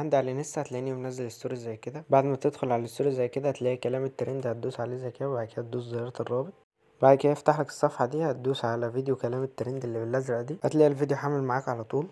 عندي على الانستا هتلاقيني منزل ستوري زي كده بعد ما تدخل على الستوري زي كده هتلاقي كلام الترند هتدوس عليه زي كده وبعد كده تدوس زيارة الرابط بعد كده يفتح لك الصفحة دي هتدوس على فيديو كلام الترند اللي بالازرق دي هتلاقي الفيديو حامل معاك على طول